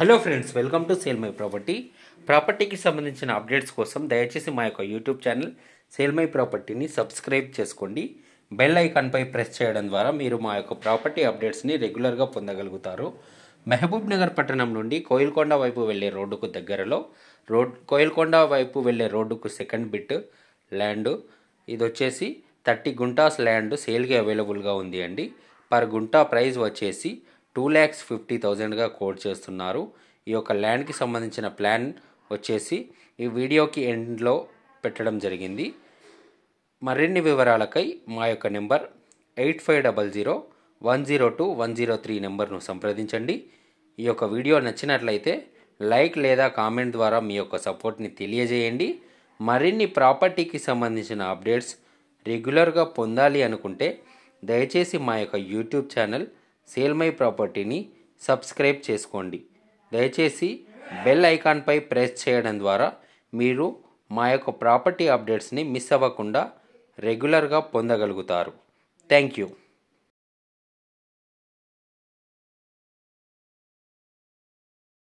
hello friends welcome to sale my property ప్రాపర్టీకి సంబంధించిన updates కోసం దయచేసి మా యొక్క యూట్యూబ్ ఛానల్ సేల్ మై ప్రాపర్టీని సబ్స్క్రైబ్ చేసుకోండి బెల్ ఐకాన్పై ప్రెస్ చేయడం ద్వారా మీరు మా యొక్క ప్రాపర్టీ అప్డేట్స్ని రెగ్యులర్గా పొందగలుగుతారు మహబూబ్ నగర్ పట్టణం నుండి కోయిల్కొండ వైపు వెళ్ళే రోడ్డుకు దగ్గరలో రోడ్ కోయిల్కొండ వైపు వెళ్ళే రోడ్డుకు సెకండ్ బిట్ ల్యాండ్ ఇది వచ్చేసి థర్టీ గుంటాస్ ల్యాండ్ సేల్కి అవైలబుల్గా ఉంది అండి పర్ గుంటా ప్రైస్ వచ్చేసి టూ ల్యాక్స్ ఫిఫ్టీ థౌజండ్గా కోట్ చేస్తున్నారు ఈ యొక్క ల్యాండ్కి సంబంధించిన ప్లాన్ వచ్చేసి ఈ వీడియోకి ఎండ్లో పెట్టడం జరిగింది మరిన్ని వివరాలకై మా యొక్క number eight five double zero one zero two one zero three నెంబర్ను సంప్రదించండి ఈ యొక్క వీడియో నచ్చినట్లయితే లైక్ లేదా కామెంట్ ద్వారా మీ యొక్క సపోర్ట్ని తెలియజేయండి మరిన్ని ప్రాపర్టీకి సంబంధించిన అప్డేట్స్ రెగ్యులర్గా పొందాలి అనుకుంటే దయచేసి మా యొక్క యూట్యూబ్ ఛానల్ సేల్ మై ప్రాపర్టీని సబ్స్క్రైబ్ చేసుకోండి దయచేసి బెల్ ఐకాన్పై ప్రెస్ చేయడం ద్వారా మీరు మా యొక్క ప్రాపర్టీ అప్డేట్స్ని మిస్ అవ్వకుండా రెగ్యులర్గా పొందగలుగుతారు థ్యాంక్ యూ